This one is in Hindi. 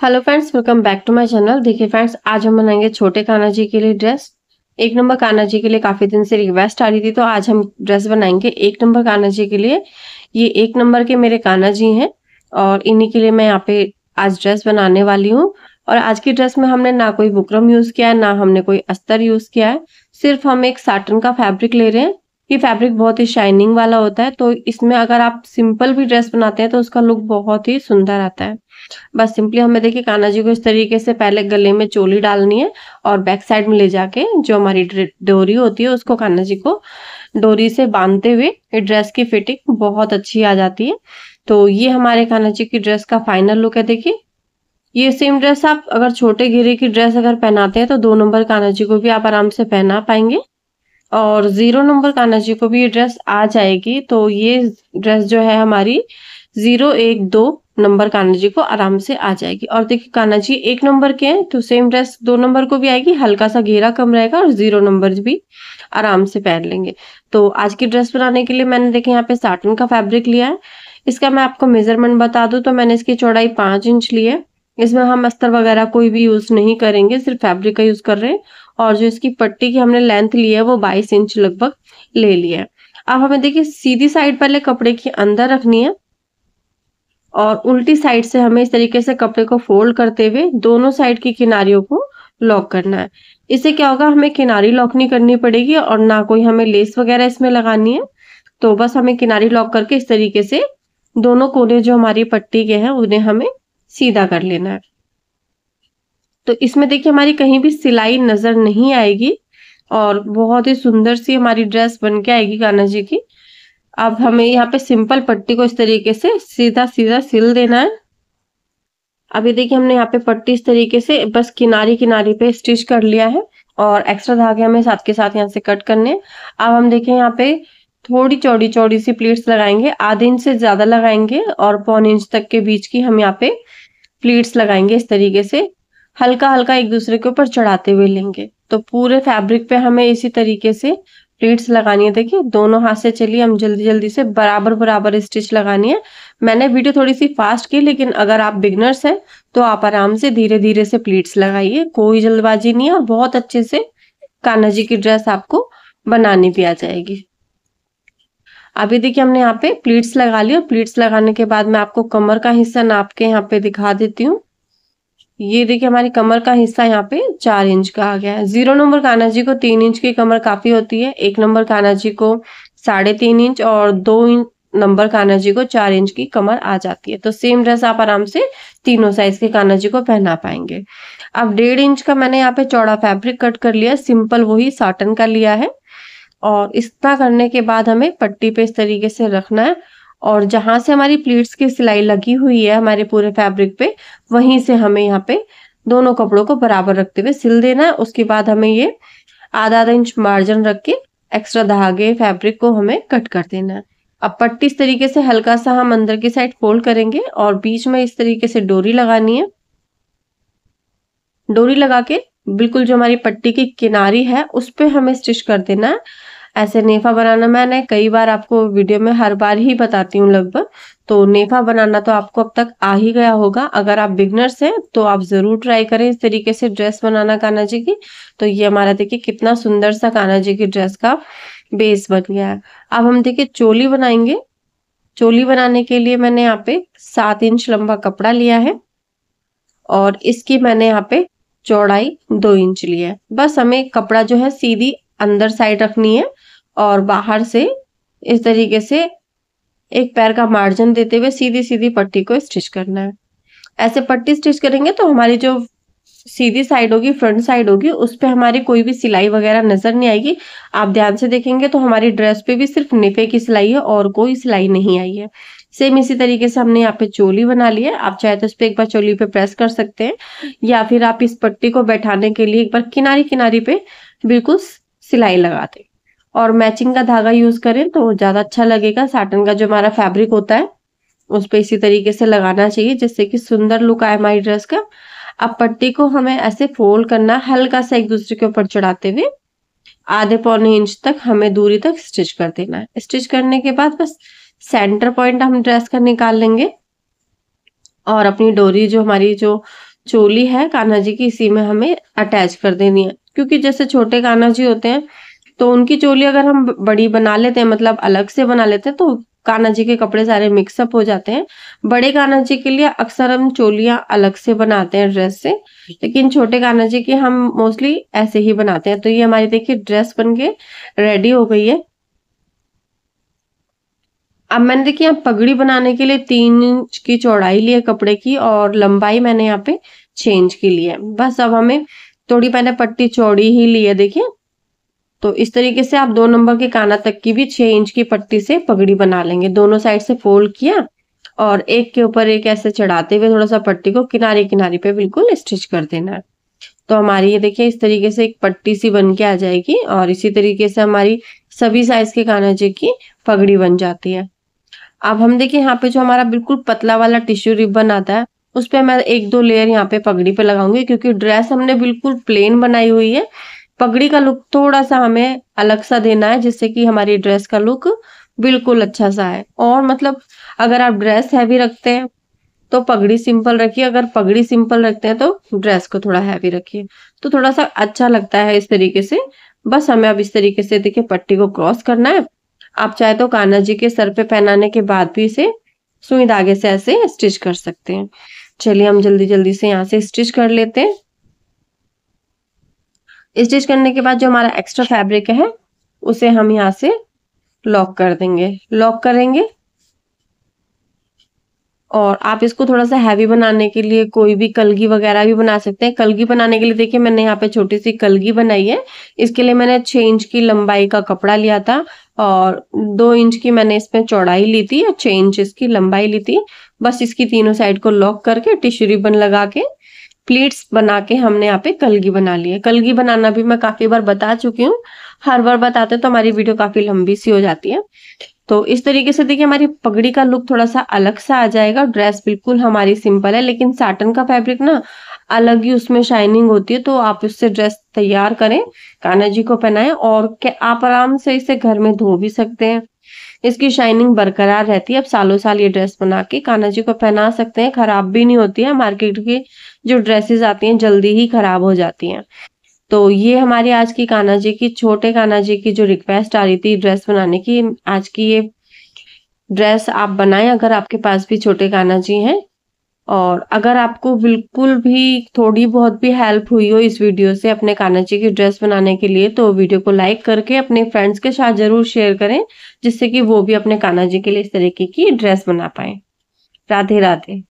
hello friends welcome back to my channel देखिए फ्रेंड्स आज हम बनाएंगे छोटे कान्हा जी के लिए ड्रेस एक नंबर कान्हा जी के लिए काफ़ी दिन से रिक्वेस्ट आ रही थी तो आज हम ड्रेस बनाएंगे एक नंबर कान्हा जी के लिए ये एक नंबर के मेरे कान्हा जी हैं और इन्हीं के लिए मैं यहाँ पे आज ड्रेस बनाने वाली हूँ और आज की ड्रेस में हमने ना कोई बुकरम यूज़ किया है ना हमने कोई अस्तर यूज़ किया है सिर्फ हम एक साटन का फैब्रिक ले रहे हैं ये फैब्रिक बहुत ही शाइनिंग वाला होता है तो इसमें अगर आप सिंपल भी ड्रेस बनाते हैं तो उसका लुक बहुत ही सुंदर आता है बस सिंपली हमें देखिए कान्हा जी को इस तरीके से पहले गले में चोली डालनी है और बैक साइड में ले जाके जो हमारी डोरी होती है उसको कान्हा जी को डोरी से बांधते हुए ये ड्रेस की फिटिंग बहुत अच्छी आ जाती है तो ये हमारे कान्हा जी की ड्रेस का फाइनल लुक है देखिए ये सेम ड्रेस आप अगर छोटे घेरे की ड्रेस अगर पहनाते हैं तो दो नंबर कान्हा जी को भी आप आराम से पहना पाएंगे और ज़ीरो नंबर कान्हा जी को भी ये ड्रेस आ जाएगी तो ये ड्रेस जो है हमारी ज़ीरो एक दो नंबर कान्हा जी को आराम से आ जाएगी और देखिए कान्हा जी एक नंबर के हैं तो सेम ड्रेस दो नंबर को भी आएगी हल्का सा घेरा कम रहेगा और ज़ीरो नंबर भी आराम से पहन लेंगे तो आज की ड्रेस बनाने के लिए मैंने देखे यहाँ पे साटन का फैब्रिक लिया है इसका मैं आपको मेजरमेंट बता दू तो मैंने इसकी चौड़ाई पांच इंच ली है इसमें हम अस्तर वगैरह कोई भी यूज़ नहीं करेंगे सिर्फ फैब्रिक का यूज़ कर रहे हैं और जो इसकी पट्टी की हमने लेंथ ली है वो बाईस इंच लगभग ले लिया है अब हमें देखिए सीधी साइड पहले कपड़े के अंदर रखनी है और उल्टी साइड से हमें इस तरीके से कपड़े को फोल्ड करते हुए दोनों साइड की किनारियों को लॉक करना है इससे क्या होगा हमें किनारी लॉक नहीं करनी पड़ेगी और ना कोई हमें लेस वगैरह इसमें लगानी है तो बस हमें किनारी लॉक करके इस तरीके से दोनों कोने जो हमारी पट्टी के हैं उन्हें हमें सीधा कर लेना है तो इसमें देखिए हमारी कहीं भी सिलाई नज़र नहीं आएगी और बहुत ही सुंदर सी हमारी ड्रेस बन के आएगी कान्हा जी की अब हमें यहाँ पे सिंपल पट्टी को इस तरीके से सीधा सीधा सिल देना है अभी देखिए हमने यहाँ पे पट्टी इस तरीके से बस किनारे किनारे पे स्टिच कर लिया है और एक्स्ट्रा धागे हमें साथ के साथ यहाँ से कट करने अब हम देखें यहाँ पे थोड़ी चौड़ी चौड़ी सी प्लेट्स लगाएंगे आधे इंच से ज्यादा लगाएंगे और पौन इंच तक के बीच की हम यहाँ पे प्लेट्स लगाएंगे इस तरीके से हल्का हल्का एक दूसरे के ऊपर चढ़ाते हुए लेंगे तो पूरे फैब्रिक पे हमें इसी तरीके से प्लीट्स लगानी है देखिए दोनों हाथ से चलिए हम जल्दी जल्दी से बराबर बराबर स्टिच लगानी है मैंने वीडियो थोड़ी सी फास्ट की लेकिन अगर आप बिगनर्स हैं तो आप आराम से धीरे धीरे से प्लीट्स लगाइए कोई जल्दबाजी नहीं है और बहुत अच्छे से कान्हा जी की ड्रेस आपको बनानी भी आ जाएगी अभी देखिए हमने यहाँ पे प्लीट्स लगा ली और प्लीट्स लगाने के बाद मैं आपको कमर का हिस्सा नाप के यहाँ पे दिखा देती हूँ ये देखिए हमारी कमर का हिस्सा यहाँ पे चार इंच का आ गया है जीरो नंबर काना जी को तीन इंच की कमर काफी होती है एक नंबर काना जी को साढ़े तीन इंच और दो इंच नंबर काना जी को चार इंच की कमर आ जाती है तो सेम ड्रेस आप आराम से तीनों साइज के काना जी को पहना पाएंगे अब डेढ़ इंच का मैंने यहाँ पे चौड़ा फैब्रिक कट कर लिया सिंपल वही साटन का लिया है और इतना करने के बाद हमें पट्टी पे इस तरीके से रखना है और जहाँ से हमारी प्लीट्स की सिलाई लगी हुई है हमारे पूरे फैब्रिक पे वहीं से हमें यहाँ पे दोनों कपड़ों को बराबर रखते हुए सिल देना है उसके बाद हमें ये आधा आधा इंच मार्जिन रख के एक्स्ट्रा धागे फैब्रिक को हमें कट कर देना है अब पट्टी इस तरीके से हल्का सा हम अंदर की साइड फोल्ड करेंगे और बीच में इस तरीके से डोरी लगानी है डोरी लगा के बिल्कुल जो हमारी पट्टी की किनारी है उस पर हमें स्टिच कर देना है ऐसे नेफा बनाना मैंने कई बार आपको वीडियो में हर बार ही बताती हूँ लगभग तो नेफा बनाना तो आपको अब तक आ ही गया होगा अगर आप बिगनर्स हैं तो आप ज़रूर ट्राई करें इस तरीके से ड्रेस बनाना काना जी की तो ये हमारा देखिए कितना सुंदर सा काना जी की ड्रेस का बेस बन गया है अब हम देखिए चोली बनाएंगे चोली बनाने के लिए मैंने यहाँ पे सात इंच लंबा कपड़ा लिया है और इसकी मैंने यहाँ पे चौड़ाई दो इंच ली है बस हमें कपड़ा जो है सीधी अंदर साइड रखनी है और बाहर से इस तरीके से एक पैर का मार्जिन देते हुए सीधी सीधी पट्टी को स्टिच करना है ऐसे पट्टी स्टिच करेंगे तो हमारी जो सीधी साइड होगी फ्रंट साइड होगी उस पर हमारी कोई भी सिलाई वगैरह नजर नहीं आएगी आप ध्यान से देखेंगे तो हमारी ड्रेस पे भी सिर्फ निफे की सिलाई है और कोई सिलाई नहीं आई है सेम इसी तरीके से हमने यहाँ पे चोली बना ली है आप चाहे तो इस पर एक बार चोली पे प्रेस कर सकते हैं या फिर आप इस पट्टी को बैठाने के लिए एक बार किनारी किनारी पे बिल्कुल सिलाई लगा दें और मैचिंग का धागा यूज करें तो ज्यादा अच्छा लगेगा साटन का जो हमारा फैब्रिक होता है उस पर इसी तरीके से लगाना चाहिए जिससे कि सुंदर लुक आए हमारी ड्रेस का अब पट्टी को हमें ऐसे फोल्ड करना हल्का सा एक दूसरे के ऊपर चढ़ाते हुए आधे पौने इंच तक हमें दूरी तक स्टिच कर देना है स्टिच करने के बाद बस सेंटर पॉइंट हम ड्रेस का निकाल लेंगे और अपनी डोरी जो हमारी जो चोली है कान्हा जी की इसी में हमें अटैच कर देनी है क्योंकि जैसे छोटे कान्हा जी होते हैं तो उनकी चोली अगर हम बड़ी बना लेते हैं मतलब अलग से बना लेते हैं तो कान्हा जी के कपड़े सारे मिक्सअप हो जाते हैं बड़े कान्हा जी के लिए अक्सर हम चोलियां अलग से बनाते हैं ड्रेस से लेकिन छोटे कान्हा जी की हम मोस्टली ऐसे ही बनाते हैं तो ये हमारी देखिए ड्रेस बन के रेडी हो गई है अब मैंने देखिए यहाँ पगड़ी बनाने के लिए तीन इंच की चौड़ाई ली है कपड़े की और लंबाई मैंने यहाँ पे छह इंच की ली है बस अब हमें थोड़ी मैंने पट्टी चौड़ी ही ली है देखिये तो इस तरीके से आप दो नंबर के काना तक की भी छह इंच की पट्टी से पगड़ी बना लेंगे दोनों साइड से फोल्ड किया और एक के ऊपर एक ऐसे चढ़ाते हुए थोड़ा सा पट्टी को किनारे किनारे पे बिल्कुल स्टिच कर देना है तो हमारी ये देखिए इस तरीके से एक पट्टी सी बन के आ जाएगी और इसी तरीके से हमारी सभी साइज के कानाजे की पगड़ी बन जाती है अब हम देखिए यहाँ पे जो हमारा बिल्कुल पतला वाला टिश्यू रिबन आता है उस पर मैं एक दो लेयर यहाँ पे पगड़ी पे लगाऊंगी क्योंकि ड्रेस हमने बिल्कुल प्लेन बनाई हुई है पगड़ी का लुक थोड़ा सा हमें अलग सा देना है जिससे कि हमारी ड्रेस का लुक बिल्कुल अच्छा सा है और मतलब अगर आप ड्रेस हैवी रखते हैं तो पगड़ी सिंपल रखिए अगर पगड़ी सिंपल रखते हैं तो ड्रेस को थोड़ा हैवी रखिए तो थोड़ा सा अच्छा लगता है इस तरीके से बस हमें अब इस तरीके से देखिए पट्टी को क्रॉस करना है आप चाहे तो कान्हा जी के सर पे पहनाने के बाद भी इसे सुई धागे से ऐसे स्टिच कर सकते हैं चलिए हम जल्दी जल्दी से यहाँ से स्टिच कर लेते हैं स्टिच करने के बाद जो हमारा एक्स्ट्रा फैब्रिक है उसे हम यहाँ से लॉक कर देंगे लॉक करेंगे और आप इसको थोड़ा सा हैवी बनाने के लिए कोई भी कलगी वगैरह भी बना सकते हैं कलगी बनाने के लिए देखिए मैंने यहाँ पे छोटी सी कलगी बनाई है इसके लिए मैंने छः इंच की लंबाई का कपड़ा लिया था और दो इंच की मैंने इसमें चौड़ाई ली थी और छः इंच इसकी लंबाई ली थी बस इसकी तीनों साइड को लॉक करके टिश्यू रिबन लगा के प्लीट्स बना के हमने यहाँ पे कलगी बना ली है कलगी बनाना भी मैं काफी बार बता चुकी हूँ हर बार बताते तो हमारी वीडियो काफी लंबी सी हो जाती है तो इस तरीके से देखिए हमारी पगड़ी का लुक थोड़ा सा अलग सा आ जाएगा ड्रेस बिल्कुल हमारी सिंपल है लेकिन साटन का फैब्रिक ना अलग ही उसमें शाइनिंग होती है तो आप उससे ड्रेस तैयार करें कान्हा जी को पहनाएं और आप आराम से इसे घर में धो भी सकते हैं इसकी शाइनिंग बरकरार रहती है अब सालों साल ये ड्रेस बना के कान्हा जी को पहना सकते हैं खराब भी नहीं होती है मार्केट के जो ड्रेसेस आती हैं जल्दी ही खराब हो जाती हैं तो ये हमारी आज की कान्हा जी की छोटे कान्हा जी की जो रिक्वेस्ट आ रही थी ड्रेस बनाने की आज की ये ड्रेस आप बनाएं अगर आपके पास भी छोटे कान्हा जी हैं और अगर आपको बिल्कुल भी थोड़ी बहुत भी हेल्प हुई हो इस वीडियो से अपने कानाची की ड्रेस बनाने के लिए तो वीडियो को लाइक करके अपने फ्रेंड्स के साथ जरूर शेयर करें जिससे कि वो भी अपने कानाजी के लिए इस तरीके की ड्रेस बना पाए राधे राधे